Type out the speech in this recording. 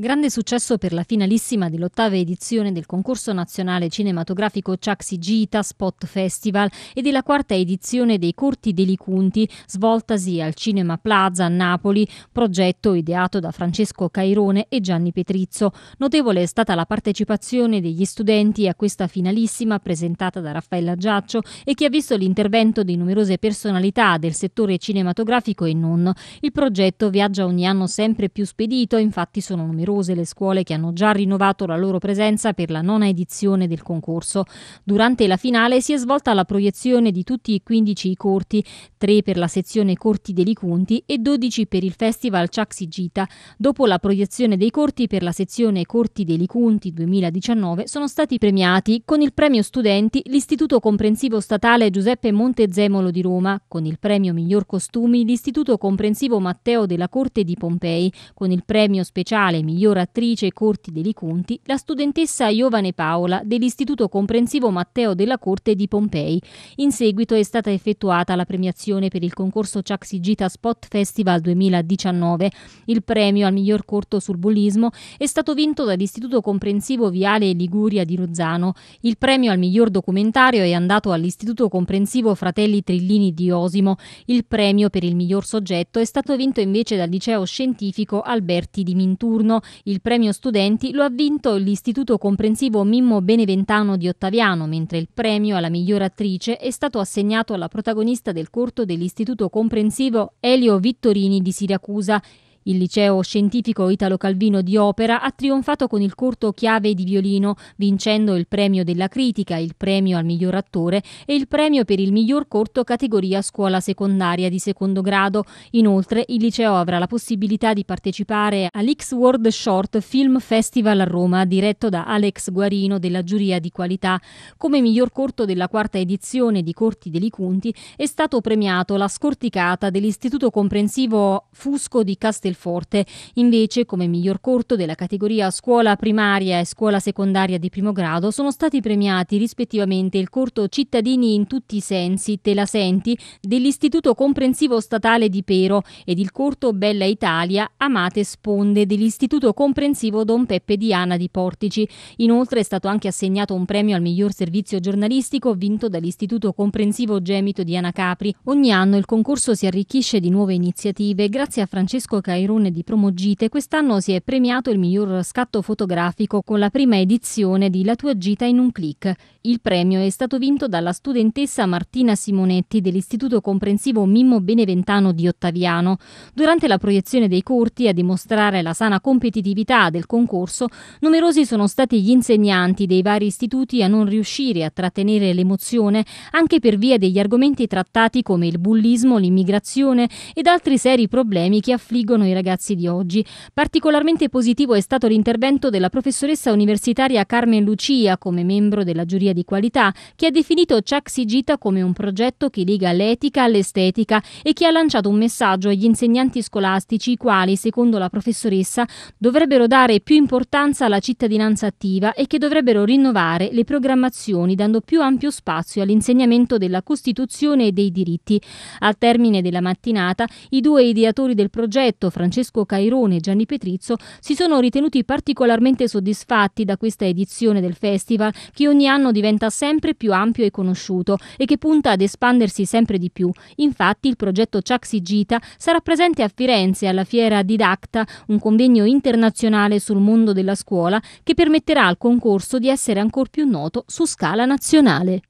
Grande successo per la finalissima dell'ottava edizione del concorso nazionale cinematografico Ciaxi Gita Spot Festival e della quarta edizione dei Corti Delicunti, svoltasi al Cinema Plaza a Napoli, progetto ideato da Francesco Cairone e Gianni Petrizzo. Notevole è stata la partecipazione degli studenti a questa finalissima presentata da Raffaella Giaccio e che ha visto l'intervento di numerose personalità del settore cinematografico e non. Il progetto viaggia ogni anno sempre più spedito, infatti sono numerosi numerose le scuole che hanno già rinnovato la loro presenza per la nona edizione del concorso. Durante la finale si è svolta la proiezione di tutti i 15 i corti, 3 per la sezione Corti dei Licunti e 12 per il Festival Ciaxigita. Dopo la proiezione dei corti per la sezione Corti dei Licunti 2019 sono stati premiati con il premio studenti l'Istituto Comprensivo Statale Giuseppe Montezemolo di Roma, con il premio miglior costumi l'Istituto Comprensivo Matteo della Corte di Pompei, con il premio speciale miglior attrice Corti Conti, la studentessa Giovane Paola dell'Istituto Comprensivo Matteo della Corte di Pompei. In seguito è stata effettuata la premiazione per il concorso Chuck Sigita Spot Festival 2019. Il premio al miglior corto sul bullismo è stato vinto dall'Istituto Comprensivo Viale Liguria di Rozzano. Il premio al miglior documentario è andato all'Istituto Comprensivo Fratelli Trillini di Osimo. Il premio per il miglior soggetto è stato vinto invece dal Liceo Scientifico Alberti di Minturno il premio studenti lo ha vinto l'Istituto Comprensivo Mimmo Beneventano di Ottaviano, mentre il premio alla miglior attrice è stato assegnato alla protagonista del corto dell'Istituto Comprensivo Elio Vittorini di Siracusa il liceo scientifico Italo Calvino di Opera ha trionfato con il corto Chiave di violino, vincendo il premio della critica, il premio al miglior attore e il premio per il miglior corto categoria scuola secondaria di secondo grado. Inoltre, il liceo avrà la possibilità di partecipare all'X World Short Film Festival a Roma, diretto da Alex Guarino della giuria di qualità. Come miglior corto della quarta edizione di Corti Delicunti è stato premiato La scorticata dell'Istituto Comprensivo Fusco di Castellano Castelforte. Invece, come miglior corto della categoria scuola primaria e scuola secondaria di primo grado, sono stati premiati rispettivamente il corto Cittadini in tutti i sensi, Te la senti, dell'Istituto Comprensivo Statale di Pero ed il corto Bella Italia, Amate Sponde, dell'Istituto Comprensivo Don Peppe Diana di Portici. Inoltre è stato anche assegnato un premio al miglior servizio giornalistico vinto dall'Istituto Comprensivo Gemito di Anacapri. Ogni anno il concorso si arricchisce di nuove iniziative grazie a Francesco Caetano Irune di Promogite, quest'anno si è premiato il miglior scatto fotografico con la prima edizione di La tua gita in un clic. Il premio è stato vinto dalla studentessa Martina Simonetti dell'Istituto Comprensivo Mimmo Beneventano di Ottaviano. Durante la proiezione dei corti a dimostrare la sana competitività del concorso, numerosi sono stati gli insegnanti dei vari istituti a non riuscire a trattenere l'emozione anche per via degli argomenti trattati come il bullismo, l'immigrazione ed altri seri problemi che affliggono i ragazzi di oggi. Particolarmente positivo è stato l'intervento della professoressa universitaria Carmen Lucia come membro della giuria di qualità, che ha definito Chuck Sigita come un progetto che lega l'etica all'estetica e che ha lanciato un messaggio agli insegnanti scolastici, i quali, secondo la professoressa, dovrebbero dare più importanza alla cittadinanza attiva e che dovrebbero rinnovare le programmazioni dando più ampio spazio all'insegnamento della Costituzione e dei diritti. Al termine della mattinata, i due ideatori del progetto, fra Francesco Cairone e Gianni Petrizzo si sono ritenuti particolarmente soddisfatti da questa edizione del festival che ogni anno diventa sempre più ampio e conosciuto e che punta ad espandersi sempre di più. Infatti il progetto Ciaxi Gita sarà presente a Firenze alla fiera Didacta, un convegno internazionale sul mondo della scuola che permetterà al concorso di essere ancor più noto su scala nazionale.